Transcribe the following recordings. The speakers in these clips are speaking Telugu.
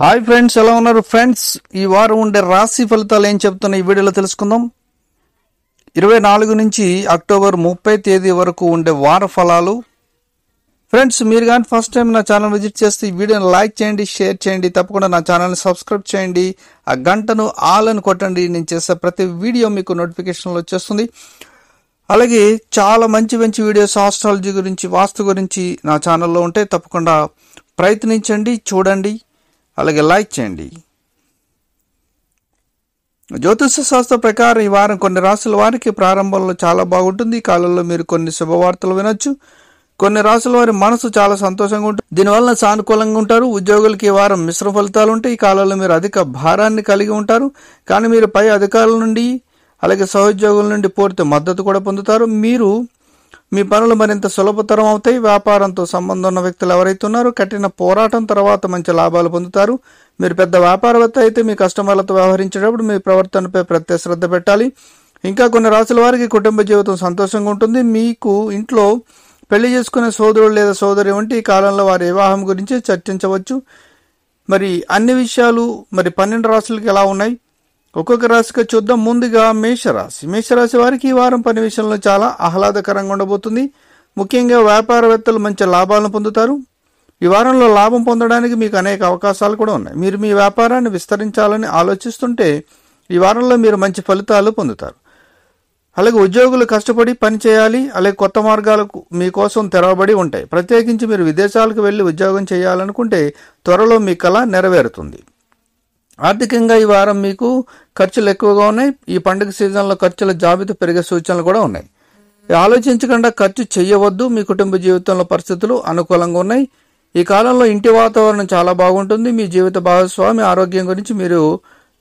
హాయ్ ఫ్రెండ్స్ ఎలా ఉన్నారు ఫ్రెండ్స్ ఈ వారం ఉండే రాశి ఫలితాలు ఏం చెప్తున్నాయి ఈ వీడియోలో తెలుసుకుందాం ఇరవై నాలుగు నుంచి అక్టోబర్ ముప్పై తేదీ వరకు ఉండే వార ఫలాలు ఫ్రెండ్స్ మీరు కానీ ఫస్ట్ టైం నా ఛానల్ విజిట్ చేస్తే ఈ వీడియోని లైక్ చేయండి షేర్ చేయండి తప్పకుండా నా ఛానల్ని సబ్స్క్రైబ్ చేయండి ఆ గంటను ఆల్ అని కొట్టండి నేను చేసే ప్రతి వీడియో మీకు నోటిఫికేషన్లు వచ్చేస్తుంది అలాగే చాలా మంచి మంచి వీడియోస్ ఆస్ట్రాలజీ గురించి వాస్తు గురించి నా ఛానల్లో ఉంటే తప్పకుండా ప్రయత్నించండి చూడండి అలాగే లైక్ చేయండి జ్యోతిష శాస్త్ర ప్రకారం ఈ వారం కొన్ని రాసుల వారికి ప్రారంభంలో చాలా బాగుంటుంది ఈ కాలంలో మీరు కొన్ని శుభవార్తలు వినొచ్చు కొన్ని రాసుల వారి మనసు చాలా సంతోషంగా ఉంటుంది దీనివల్ల సానుకూలంగా ఉంటారు ఉద్యోగులకి ఈ వారం మిశ్ర ఫలితాలు ఉంటాయి ఈ కాలంలో మీరు అధిక భారాన్ని కలిగి ఉంటారు కానీ మీరు పై అధికారుల నుండి అలాగే సహోద్యోగుల నుండి పూర్తి మద్దతు కూడా పొందుతారు మీరు మీ పనులు మరింత సులభతరం అవుతాయి వ్యాపారంతో సంబంధం ఉన్న వ్యక్తులు ఎవరైతే ఉన్నారో కఠిన పోరాటం తర్వాత మంచి లాభాలు పొందుతారు మీరు పెద్ద వ్యాపారవేత్త అయితే మీ కస్టమర్లతో వ్యవహరించేటప్పుడు మీ ప్రవర్తనపై ప్రత్యేక శ్రద్ధ పెట్టాలి ఇంకా కొన్ని రాసుల వారికి కుటుంబ జీవితం సంతోషంగా ఉంటుంది మీకు ఇంట్లో పెళ్లి చేసుకునే సోదరుడు లేదా సోదరి వంటి ఈ కాలంలో వారి వివాహం గురించి చర్చించవచ్చు మరి అన్ని విషయాలు మరి పన్నెండు రాసులకి ఎలా ఉన్నాయి ఒక్కొక్క రాశిగా చూద్దాం ముందుగా మేషరాశి మేషరాశి వారికి ఈ వారం పని విషయంలో చాలా ఆహ్లాదకరంగా ఉండబోతుంది ముఖ్యంగా వ్యాపారవేత్తలు మంచి లాభాలను పొందుతారు ఈ వారంలో లాభం పొందడానికి మీకు అనేక అవకాశాలు కూడా ఉన్నాయి మీరు మీ వ్యాపారాన్ని విస్తరించాలని ఆలోచిస్తుంటే ఈ వారంలో మీరు మంచి ఫలితాలు పొందుతారు అలాగే ఉద్యోగులు కష్టపడి పనిచేయాలి అలాగే కొత్త మార్గాలకు మీకోసం తెరవబడి ఉంటాయి ప్రత్యేకించి మీరు విదేశాలకు వెళ్ళి ఉద్యోగం చేయాలనుకుంటే త్వరలో మీ కళ నెరవేరుతుంది ఆర్థికంగా ఈ వారం మీకు ఖర్చులు ఎక్కువగా ఉన్నాయి ఈ పండుగ సీజన్లో ఖర్చుల జాబితా పెరిగే సూచనలు కూడా ఉన్నాయి ఆలోచించకుండా ఖర్చు చేయవద్దు మీ కుటుంబ జీవితంలో పరిస్థితులు అనుకూలంగా ఉన్నాయి ఈ కాలంలో ఇంటి వాతావరణం చాలా బాగుంటుంది మీ జీవిత భాగస్వామి ఆరోగ్యం గురించి మీరు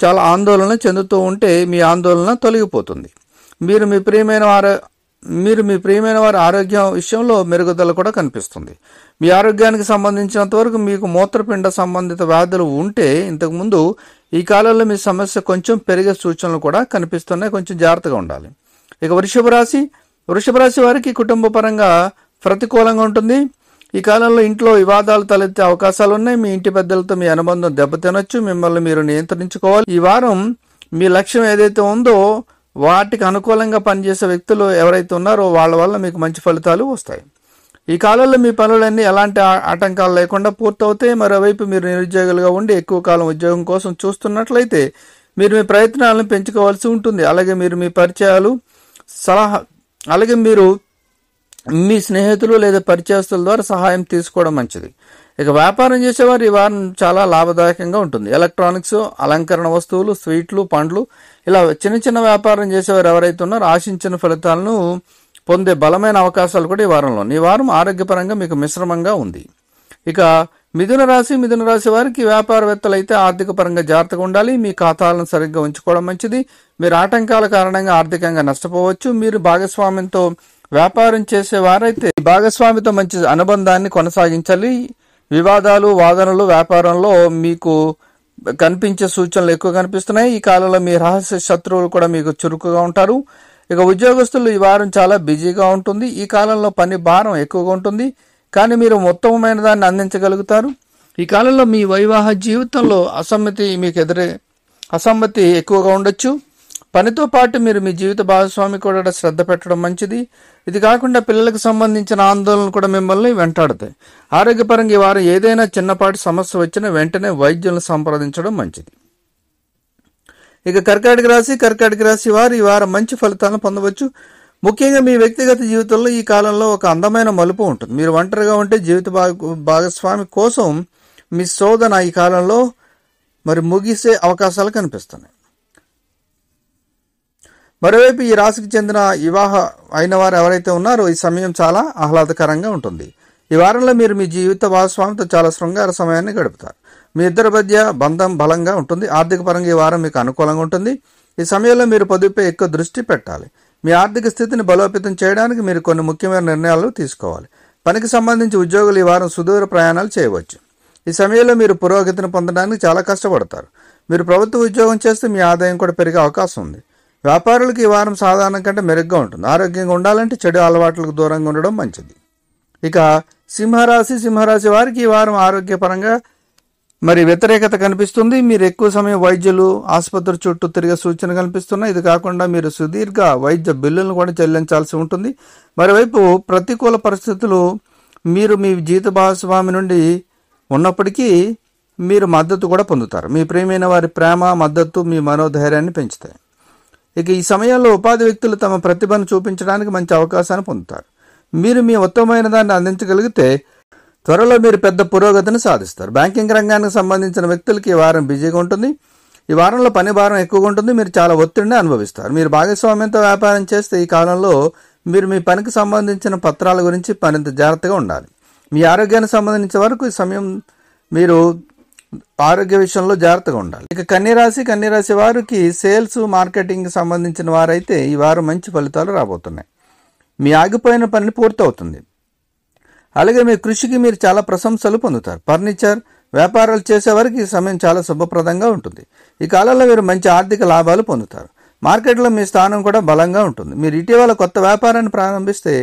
చాలా ఆందోళన చెందుతూ ఉంటే మీ ఆందోళన తొలగిపోతుంది మీరు మీ ప్రియమైన వారి మీరు మీ ప్రియమైన వారి ఆరోగ్యం విషయంలో మెరుగుదల కూడా కనిపిస్తుంది మీ ఆరోగ్యానికి సంబంధించినంత వరకు మీకు మూత్రపిండ సంబంధిత వ్యాధులు ఉంటే ఇంతకుముందు ఈ కాలంలో మీ సమస్య కొంచెం పెరిగే సూచనలు కూడా కనిపిస్తున్నాయి కొంచెం జాగ్రత్తగా ఉండాలి ఇక వృషభ రాశి వృషభ రాశి వారికి కుటుంబ పరంగా ప్రతికూలంగా ఉంటుంది ఈ కాలంలో ఇంట్లో వివాదాలు తలెత్తే అవకాశాలు ఉన్నాయి మీ ఇంటి పెద్దలతో మీ అనుబంధం దెబ్బతినొచ్చు మిమ్మల్ని మీరు నియంత్రించుకోవాలి ఈ వారం మీ లక్ష్యం ఏదైతే ఉందో వాటికి అనుకూలంగా పనిచేసే వ్యక్తులు ఎవరైతే ఉన్నారో వాళ్ళ వల్ల మీకు మంచి ఫలితాలు వస్తాయి ఈ కాలంలో మీ పనులన్నీ ఎలాంటి ఆటంకాలు లేకుండా పూర్తవుతాయి మరోవైపు మీరు నిరుద్యోగులుగా ఉండి ఎక్కువ కాలం ఉద్యోగం కోసం చూస్తున్నట్లయితే మీరు మీ ప్రయత్నాలను పెంచుకోవాల్సి ఉంటుంది అలాగే మీరు మీ పరిచయాలు సలహా అలాగే మీరు మీ స్నేహితులు లేదా పరిచయస్తుల ద్వారా సహాయం తీసుకోవడం మంచిది ఇక వ్యాపారం చేసేవారు ఈ వారం చాలా లాభదాయకంగా ఉంటుంది ఎలక్ట్రానిక్స్ అలంకరణ వస్తువులు స్వీట్లు పండ్లు ఇలా చిన్న చిన్న వ్యాపారం చేసేవారు ఎవరైతే ఉన్నారో ఆశించిన ఫలితాలను పొందే బలమైన అవకాశాలు కూడా ఈ వారంలో ఈ వారం ఆరోగ్యపరంగా మీకు మిశ్రమంగా ఉంది ఇక మిథున రాశి మిథున రాశి వారికి వ్యాపారవేత్తలు అయితే ఆర్థిక పరంగా జాగ్రత్తగా ఉండాలి మీ ఖాతాలను సరిగ్గా ఉంచుకోవడం మంచిది మీరు ఆటంకాల కారణంగా ఆర్థికంగా నష్టపోవచ్చు మీరు భాగస్వామ్యంతో వ్యాపారం చేసే వారైతే భాగస్వామితో మంచి అనుబంధాన్ని కొనసాగించాలి వివాదాలు వాదనలు వ్యాపారంలో మీకు కనిపించే సూచనలు ఎక్కువ కనిపిస్తున్నాయి ఈ కాలంలో మీ రహస్య శత్రువులు కూడా మీకు చురుకుగా ఉంటారు ఇక ఉద్యోగస్తులు ఈ వారం చాలా బిజీగా ఉంటుంది ఈ కాలంలో పని భారం ఎక్కువగా ఉంటుంది కానీ మీరు ఉత్తమమైన దాన్ని అందించగలుగుతారు ఈ కాలంలో మీ వైవాహ జీవితంలో అసమ్మతి మీకు ఎదురే అసమ్మతి ఎక్కువగా ఉండొచ్చు పనితో పాటు మీరు మీ జీవిత భాగస్వామి కూడా శ్రద్ధ పెట్టడం మంచిది ఇది కాకుండా పిల్లలకు సంబంధించిన ఆందోళనలు కూడా మిమ్మల్ని వెంటాడుతాయి ఆరోగ్యపరంగా ఈ వారం ఏదైనా చిన్నపాటి సమస్య వచ్చినా వెంటనే వైద్యులను సంప్రదించడం మంచిది ఇక కర్కాటక రాశి కర్కాటక రాశి వారు ఈ వారం మంచి ఫలితాలను పొందవచ్చు ముఖ్యంగా మీ వ్యక్తిగత జీవితంలో ఈ కాలంలో ఒక అందమైన మలుపు ఉంటుంది మీరు ఒంటరిగా ఉంటే జీవిత భాగస్వామి కోసం మీ శోధన ఈ కాలంలో మరి ముగిసే అవకాశాలు కనిపిస్తున్నాయి మరోవైపు ఈ రాశికి చెందిన వివాహ అయిన వారు ఎవరైతే ఉన్నారో ఈ సమయం చాలా ఆహ్లాదకరంగా ఉంటుంది ఈ వారంలో మీరు మీ జీవిత భాగస్వామితో చాలా శృంగార సమయాన్ని గడుపుతారు మీ ఇద్దరి మధ్య బంధం బలంగా ఉంటుంది ఆర్థిక పరంగా ఈ వారం మీకు అనుకూలంగా ఉంటుంది ఈ సమయంలో మీరు పొదుపుపై ఎక్కువ దృష్టి పెట్టాలి మీ ఆర్థిక స్థితిని బలోపేతం చేయడానికి మీరు కొన్ని ముఖ్యమైన నిర్ణయాలు తీసుకోవాలి పనికి సంబంధించి ఉద్యోగులు ఈ వారం సుదూర ప్రయాణాలు చేయవచ్చు ఈ సమయంలో మీరు పురోగతిని పొందడానికి చాలా కష్టపడతారు మీరు ప్రభుత్వ ఉద్యోగం చేస్తే మీ ఆదాయం కూడా పెరిగే అవకాశం ఉంది వ్యాపారులకు ఈ వారం సాధారణం కంటే మెరుగ్గా ఉంటుంది ఆరోగ్యంగా ఉండాలంటే చెడు అలవాట్లకు దూరంగా ఉండడం మంచిది ఇక సింహరాశి సింహరాశి వారికి ఈ వారం ఆరోగ్యపరంగా మరి వ్యతిరేకత కనిపిస్తుంది మీరు ఎక్కువ సమయం వైద్యులు ఆసుపత్రి చుట్టూ తిరిగే సూచన కనిపిస్తున్నాయి ఇది కాకుండా మీరు సుదీర్ఘ వైద్య బిల్లులను కూడా చెల్లించాల్సి ఉంటుంది మరోవైపు ప్రతికూల పరిస్థితులు మీరు మీ జీత భాగస్వామి నుండి ఉన్నప్పటికీ మీరు మద్దతు కూడా పొందుతారు మీ ప్రేమైన వారి ప్రేమ మద్దతు మీ మనోధైర్యాన్ని పెంచుతాయి ఇక ఈ సమయంలో ఉపాధి వ్యక్తులు తమ ప్రతిభను చూపించడానికి మంచి అవకాశాన్ని పొందుతారు మీరు మీ ఉత్తమమైన దాన్ని అందించగలిగితే త్వరలో మీరు పెద్ద పురోగతిని సాధిస్తారు బ్యాంకింగ్ రంగానికి సంబంధించిన వ్యక్తులకి ఈ వారం బిజీగా ఉంటుంది ఈ వారంలో పని భారం ఎక్కువగా ఉంటుంది మీరు చాలా ఒత్తిడిని అనుభవిస్తారు మీరు భాగస్వామ్యంతో వ్యాపారం చేస్తే ఈ కాలంలో మీరు మీ పనికి సంబంధించిన పత్రాల గురించి మరింత జాగ్రత్తగా ఉండాలి మీ ఆరోగ్యానికి సంబంధించిన వరకు ఈ సమయం మీరు ఆరోగ్య విషయంలో జాగ్రత్తగా ఉండాలి ఇక కన్యరాశి కన్యరాశి వారికి సేల్స్ మార్కెటింగ్ సంబంధించిన వారైతే ఈ వారు మంచి ఫలితాలు రాబోతున్నాయి మీ ఆగిపోయిన పని పూర్తవుతుంది అలాగే మీ కృషికి మీరు చాలా ప్రశంసలు పొందుతారు ఫర్నిచర్ వ్యాపారాలు చేసేవారికి ఈ సమయం చాలా శుభప్రదంగా ఉంటుంది ఈ కాలంలో మీరు మంచి ఆర్థిక లాభాలు పొందుతారు మార్కెట్లో మీ స్థానం కూడా బలంగా ఉంటుంది మీరు ఇటీవల కొత్త వ్యాపారాన్ని ప్రారంభిస్తే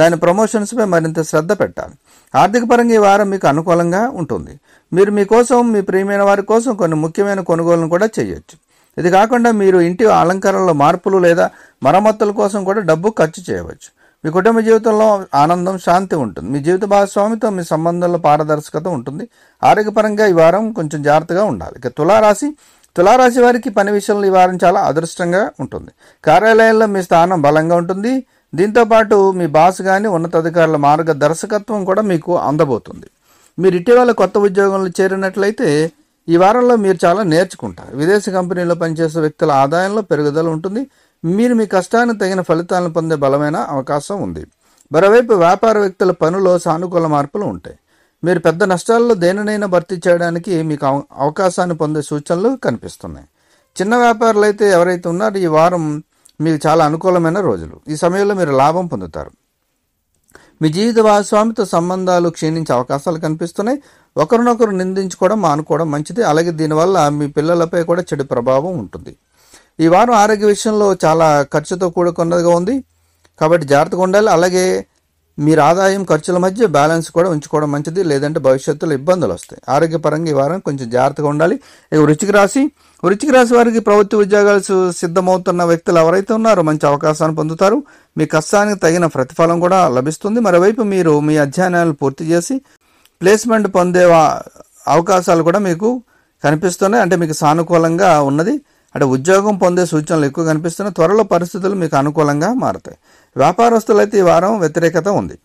దాని ప్రమోషన్స్పై మరింత శ్రద్ధ పెట్టాలి ఆర్థిక పరంగా ఈ వారం మీకు అనుకూలంగా ఉంటుంది మీరు మీకోసం మీ ప్రియమైన వారి కోసం కొన్ని ముఖ్యమైన కొనుగోలను కూడా చేయొచ్చు ఇది కాకుండా మీరు ఇంటి అలంకరణలో మార్పులు లేదా మరమ్మతుల కోసం కూడా డబ్బు ఖర్చు చేయవచ్చు మీ కుటుంబ జీవితంలో ఆనందం శాంతి ఉంటుంది మీ జీవిత భాగస్వామితో మీ సంబంధంలో పారదర్శకత ఉంటుంది ఆరోగ్యపరంగా ఈ వారం కొంచెం జాగ్రత్తగా ఉండాలి ఇక తులారాశి తులారాశి వారికి పని విషయంలో ఈ వారం చాలా అదృష్టంగా ఉంటుంది కార్యాలయాల్లో మీ స్థానం బలంగా ఉంటుంది దీంతోపాటు మీ బాస్ కానీ ఉన్నతాధికారుల మార్గ దర్శకత్వం కూడా మీకు అందబోతుంది మీరు ఇటీవల కొత్త ఉద్యోగంలో చేరినట్లయితే ఈ వారంలో మీరు చాలా నేర్చుకుంటారు విదేశీ కంపెనీలో పనిచేసే వ్యక్తుల ఆదాయంలో పెరుగుదల ఉంటుంది మీరు మీ కష్టానికి తగిన ఫలితాలను పొందే బలమైన అవకాశం ఉంది మరోవైపు వ్యాపార వ్యక్తుల పనులో సానుకూల మార్పులు ఉంటాయి మీరు పెద్ద నష్టాల్లో దేనినైనా భర్తీ చేయడానికి మీకు అవకాశాన్ని పొందే సూచనలు కనిపిస్తున్నాయి చిన్న వ్యాపారులు అయితే ఎవరైతే ఉన్నారో ఈ వారం మీకు చాలా అనుకూలమైన రోజులు ఈ సమయంలో మీరు లాభం పొందుతారు మీ జీవిత భాగస్వామితో సంబంధాలు క్షీణించే అవకాశాలు కనిపిస్తున్నాయి ఒకరినొకరు నిందించుకోవడం మానుకోవడం మంచిది అలాగే దీనివల్ల మీ పిల్లలపై కూడా చెడు ప్రభావం ఉంటుంది ఈ వారం ఆరోగ్య విషయంలో చాలా ఖర్చుతో కూడుకున్నదిగా ఉంది కాబట్టి జాగ్రత్తగా ఉండాలి అలాగే మీరు ఆదాయం ఖర్చుల మధ్య బ్యాలెన్స్ కూడా ఉంచుకోవడం మంచిది లేదంటే భవిష్యత్తులో ఇబ్బందులు వస్తాయి ఆరోగ్యపరంగా ఈ వారం కొంచెం జాగ్రత్తగా ఉండాలి రుచికి రాసి వృచ్చిక రాశి వారికి ప్రభుత్వ ఉద్యోగాలు సిద్ధమవుతున్న వ్యక్తులు ఎవరైతే ఉన్నారో మంచి అవకాశాన్ని పొందుతారు మీ కష్టానికి తగిన ప్రతిఫలం కూడా లభిస్తుంది మరోవైపు మీరు మీ అధ్యయనాలు పూర్తి చేసి ప్లేస్మెంట్ పొందే అవకాశాలు కూడా మీకు కనిపిస్తున్నాయి అంటే మీకు సానుకూలంగా ఉన్నది అంటే ఉద్యోగం పొందే సూచనలు ఎక్కువ కనిపిస్తున్నాయి త్వరలో పరిస్థితులు మీకు అనుకూలంగా మారుతాయి వ్యాపారస్తులైతే ఈ వారం వ్యతిరేకత ఉంది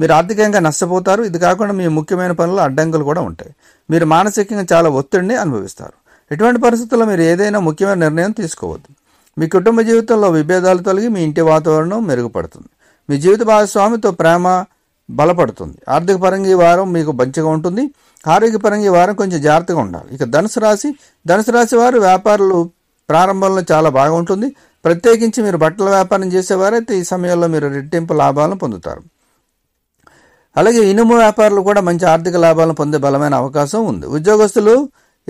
మీరు ఆర్థికంగా నష్టపోతారు ఇది కాకుండా మీ ముఖ్యమైన పనులు అడ్డంకులు కూడా ఉంటాయి మీరు మానసికంగా చాలా ఒత్తిడిని అనుభవిస్తారు ఎటువంటి పరిస్థితుల్లో మీరు ఏదైనా ముఖ్యమైన నిర్ణయం తీసుకోవద్దు మీ కుటుంబ జీవితంలో విభేదాలు తొలగి మీ ఇంటి వాతావరణం మెరుగుపడుతుంది మీ జీవిత భాగస్వామితో ప్రేమ బలపడుతుంది ఆర్థిక పరంగా ఈ వారం మీకు మంచిగా ఉంటుంది ఆరోగ్యపరంగా ఈ వారం కొంచెం జాగ్రత్తగా ఉండాలి ఇక ధనుసు రాశి ధనుసు రాశి వారు వ్యాపారులు ప్రారంభంలో చాలా బాగా ఉంటుంది ప్రత్యేకించి మీరు బట్టల వ్యాపారం చేసేవారైతే ఈ సమయంలో మీరు రెట్టింపు లాభాలను పొందుతారు అలాగే ఇనుము వ్యాపారులు కూడా మంచి ఆర్థిక లాభాలను పొందే బలమైన అవకాశం ఉంది ఉద్యోగస్తులు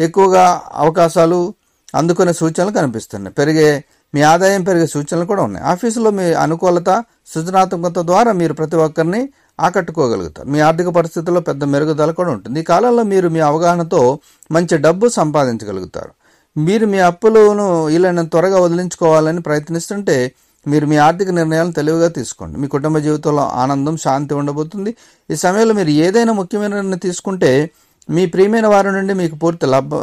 ఎక్కువగా అవకాశాలు అందుకునే సూచనలు కనిపిస్తున్నాయి పెరిగే మీ ఆదాయం పెరిగే సూచనలు కూడా ఉన్నాయి ఆఫీసులో మీ అనుకూలత సృజనాత్మకత ద్వారా మీరు ప్రతి ఒక్కరిని ఆకట్టుకోగలుగుతారు మీ ఆర్థిక పరిస్థితుల్లో పెద్ద మెరుగుదల కూడా ఉంటుంది ఈ కాలంలో మీరు మీ అవగాహనతో మంచి డబ్బు సంపాదించగలుగుతారు మీరు మీ అప్పులను వీలైనంత త్వరగా వదిలించుకోవాలని ప్రయత్నిస్తుంటే మీరు మీ ఆర్థిక నిర్ణయాలను తెలివిగా తీసుకోండి మీ కుటుంబ జీవితంలో ఆనందం శాంతి ఉండబోతుంది ఈ సమయంలో మీరు ఏదైనా ముఖ్యమైన నిర్ణయం తీసుకుంటే మీ ప్రియమైన వారి నుండి మీకు పూర్తి లబ్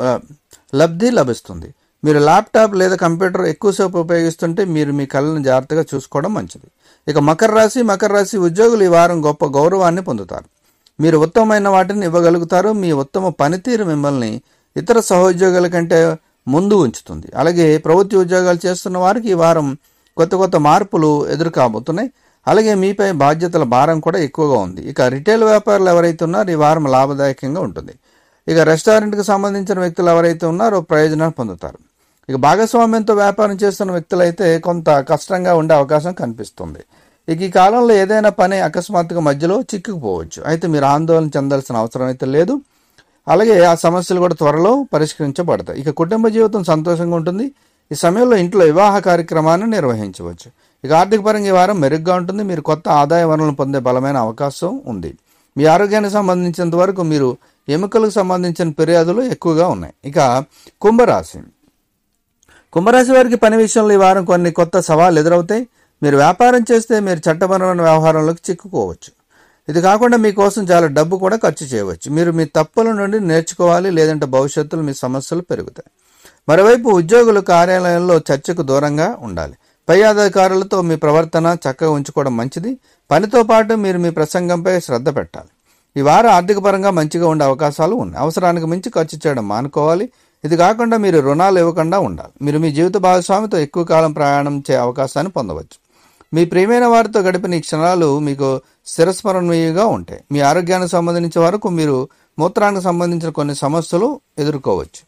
లబ్ధి లభిస్తుంది మీరు ల్యాప్టాప్ లేదా కంప్యూటర్ ఎక్కువసేపు ఉపయోగిస్తుంటే మీరు మీ కళ్ళను జాగ్రత్తగా చూసుకోవడం మంచిది ఇక మకర రాశి మకర రాశి ఉద్యోగులు ఈ వారం గొప్ప గౌరవాన్ని పొందుతారు మీరు ఉత్తమమైన వాటిని ఇవ్వగలుగుతారు మీ ఉత్తమ పనితీరు మిమ్మల్ని ఇతర సహోద్యోగుల కంటే ముందు ఉంచుతుంది అలాగే ప్రభుత్వ ఉద్యోగాలు చేస్తున్న వారికి ఈ వారం కొత్త కొత్త మార్పులు ఎదురుకాబోతున్నాయి అలాగే మీపై బాధ్యతల భారం కూడా ఎక్కువగా ఉంది ఇక రిటైల్ వ్యాపారులు ఎవరైతే ఉన్నారో ఈ వారం లాభదాయకంగా ఉంటుంది ఇక రెస్టారెంట్కి సంబంధించిన వ్యక్తులు ఎవరైతే ఉన్నారో ప్రయోజనాలు పొందుతారు ఇక భాగస్వామ్యంతో వ్యాపారం చేస్తున్న వ్యక్తులైతే కొంత కష్టంగా ఉండే అవకాశం కనిపిస్తుంది ఇక ఈ కాలంలో ఏదైనా పని అకస్మాత్తుగా మధ్యలో చిక్కుకుపోవచ్చు అయితే మీరు ఆందోళన చెందాల్సిన అవసరం అయితే లేదు అలాగే ఆ సమస్యలు కూడా త్వరలో పరిష్కరించబడతాయి ఇక కుటుంబ జీవితం సంతోషంగా ఉంటుంది ఈ సమయంలో ఇంట్లో వివాహ కార్యక్రమాన్ని నిర్వహించవచ్చు ఇక ఆర్థిక పరంగా ఈ వారం మెరుగ్గా ఉంటుంది మీరు కొత్త ఆదాయ వనరులను పొందే బలమైన అవకాశం ఉంది మీ ఆరోగ్యానికి సంబంధించినంత వరకు మీరు ఎముకలకు సంబంధించిన ఫిర్యాదులు ఎక్కువగా ఉన్నాయి ఇక కుంభరాశి కుంభరాశి వారికి పని విషయంలో ఈ వారం కొన్ని కొత్త సవాళ్ళు ఎదురవుతాయి మీరు వ్యాపారం చేస్తే మీరు చట్టపరమైన వ్యవహారంలోకి చిక్కుకోవచ్చు ఇది కాకుండా మీకోసం చాలా డబ్బు కూడా ఖర్చు చేయవచ్చు మీరు మీ తప్పుల నుండి నేర్చుకోవాలి లేదంటే భవిష్యత్తులో మీ సమస్యలు పెరుగుతాయి మరోవైపు ఉద్యోగులు కార్యాలయంలో చర్చకు దూరంగా ఉండాలి పై అధికారులతో మీ ప్రవర్తన చక్కగా ఉంచుకోవడం మంచిది పనితో పాటు మీరు మీ ప్రసంగంపై శ్రద్ధ పెట్టాలి ఈ వారం ఆర్థిక పరంగా మంచిగా ఉండే అవకాశాలు ఉన్నాయి అవసరానికి మించి ఖర్చు చేయడం మానుకోవాలి ఇది కాకుండా మీరు రుణాలు ఇవ్వకుండా ఉండాలి మీరు మీ జీవిత భాగస్వామితో ఎక్కువ కాలం ప్రయాణం చే అవకాశాన్ని పొందవచ్చు మీ ప్రియమైన వారితో గడిపిన ఈ క్షణాలు మీకు స్థిరస్మరణీయంగా ఉంటాయి మీ ఆరోగ్యానికి సంబంధించిన వరకు మీరు మూత్రానికి సంబంధించిన కొన్ని సమస్యలు ఎదుర్కోవచ్చు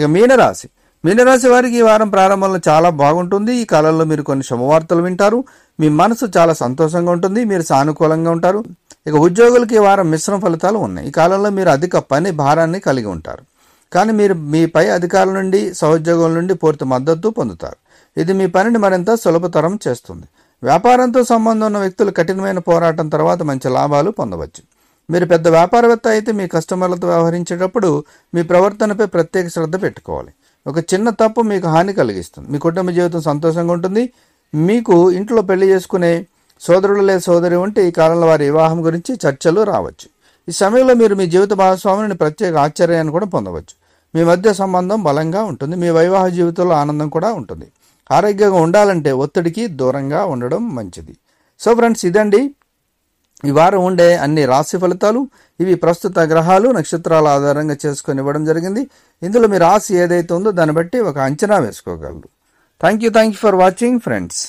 ఇక మీనరాశి మీనరాశి వారికి ఈ వారం ప్రారంభంలో చాలా బాగుంటుంది ఈ కాలంలో మీరు కొన్ని శుభవార్తలు వింటారు మీ మనసు చాలా సంతోషంగా ఉంటుంది మీరు సానుకూలంగా ఉంటారు ఇక ఉద్యోగులకి ఈ వారం మిశ్రమ ఫలితాలు ఉన్నాయి ఈ కాలంలో మీరు అధిక పని భారాన్ని కలిగి ఉంటారు కానీ మీరు మీ పై అధికారుల నుండి సహోద్యోగుల నుండి పూర్తి మద్దతు పొందుతారు ఇది మీ పనిని మరింత సులభతరం చేస్తుంది వ్యాపారంతో సంబంధం ఉన్న వ్యక్తులు కఠినమైన పోరాటం తర్వాత మంచి లాభాలు పొందవచ్చు మీరు పెద్ద వ్యాపారవేత్త అయితే మీ కస్టమర్లతో వ్యవహరించేటప్పుడు మీ ప్రవర్తనపై ప్రత్యేక శ్రద్ధ పెట్టుకోవాలి ఒక చిన్న తప్పు మీకు హాని కలిగిస్తుంది మీ కుటుంబ జీవితం సంతోషంగా ఉంటుంది మీకు ఇంట్లో పెళ్లి చేసుకునే సోదరుడు లేదా సోదరి ఉంటే ఈ కాలంలో వారి వివాహం గురించి చర్చలు రావచ్చు ఈ సమయంలో మీరు మీ జీవిత భాగస్వామిని ప్రత్యేక ఆశ్చర్యాన్ని కూడా పొందవచ్చు మీ మధ్య సంబంధం బలంగా ఉంటుంది మీ వైవాహ జీవితంలో ఆనందం కూడా ఉంటుంది ఆరోగ్యంగా ఉండాలంటే ఒత్తిడికి దూరంగా ఉండడం మంచిది సో ఫ్రెండ్స్ ఇదండి ఈ వారం ఉండే అన్ని రాశి ఫలితాలు ఇవి ప్రస్తుత గ్రహాలు నక్షత్రాల ఆధారంగా చేసుకొని ఇవ్వడం జరిగింది ఇందులో మీ రాశి ఏదైతే ఉందో దాన్ని బట్టి ఒక అంచనా వేసుకోగలరు thank you thank you for watching friends